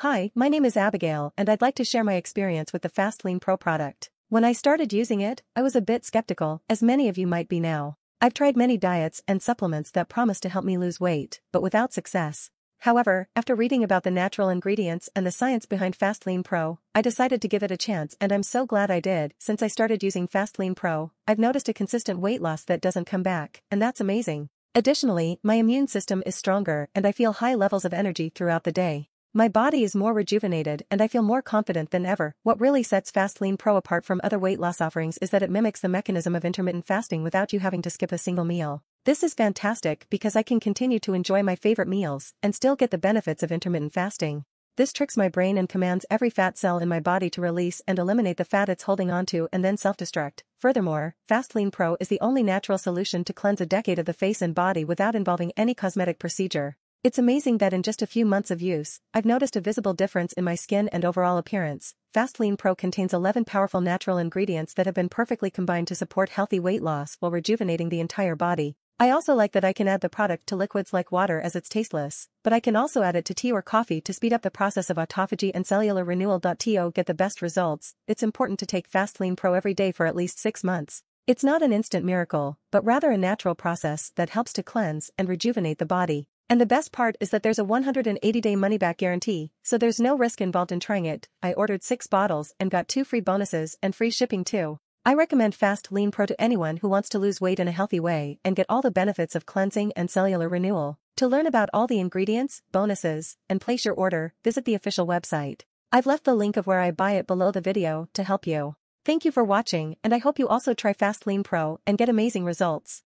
Hi, my name is Abigail and I'd like to share my experience with the Fastlane Pro product. When I started using it, I was a bit skeptical, as many of you might be now. I've tried many diets and supplements that promise to help me lose weight, but without success. However, after reading about the natural ingredients and the science behind Fastlane Pro, I decided to give it a chance and I'm so glad I did. Since I started using Fastlane Pro, I've noticed a consistent weight loss that doesn't come back, and that's amazing. Additionally, my immune system is stronger and I feel high levels of energy throughout the day. My body is more rejuvenated and I feel more confident than ever. What really sets Fast Lean Pro apart from other weight loss offerings is that it mimics the mechanism of intermittent fasting without you having to skip a single meal. This is fantastic because I can continue to enjoy my favorite meals and still get the benefits of intermittent fasting. This tricks my brain and commands every fat cell in my body to release and eliminate the fat it's holding onto and then self-destruct. Furthermore, Fast Lean Pro is the only natural solution to cleanse a decade of the face and body without involving any cosmetic procedure. It's amazing that in just a few months of use, I've noticed a visible difference in my skin and overall appearance. Fast Lean Pro contains 11 powerful natural ingredients that have been perfectly combined to support healthy weight loss while rejuvenating the entire body. I also like that I can add the product to liquids like water as it's tasteless, but I can also add it to tea or coffee to speed up the process of autophagy and cellular renewal. To get the best results, it's important to take Fast Lean Pro every day for at least 6 months. It's not an instant miracle, but rather a natural process that helps to cleanse and rejuvenate the body. And the best part is that there's a 180-day money-back guarantee, so there's no risk involved in trying it. I ordered 6 bottles and got 2 free bonuses and free shipping too. I recommend Fast Lean Pro to anyone who wants to lose weight in a healthy way and get all the benefits of cleansing and cellular renewal. To learn about all the ingredients, bonuses, and place your order, visit the official website. I've left the link of where I buy it below the video to help you. Thank you for watching and I hope you also try Fast Lean Pro and get amazing results.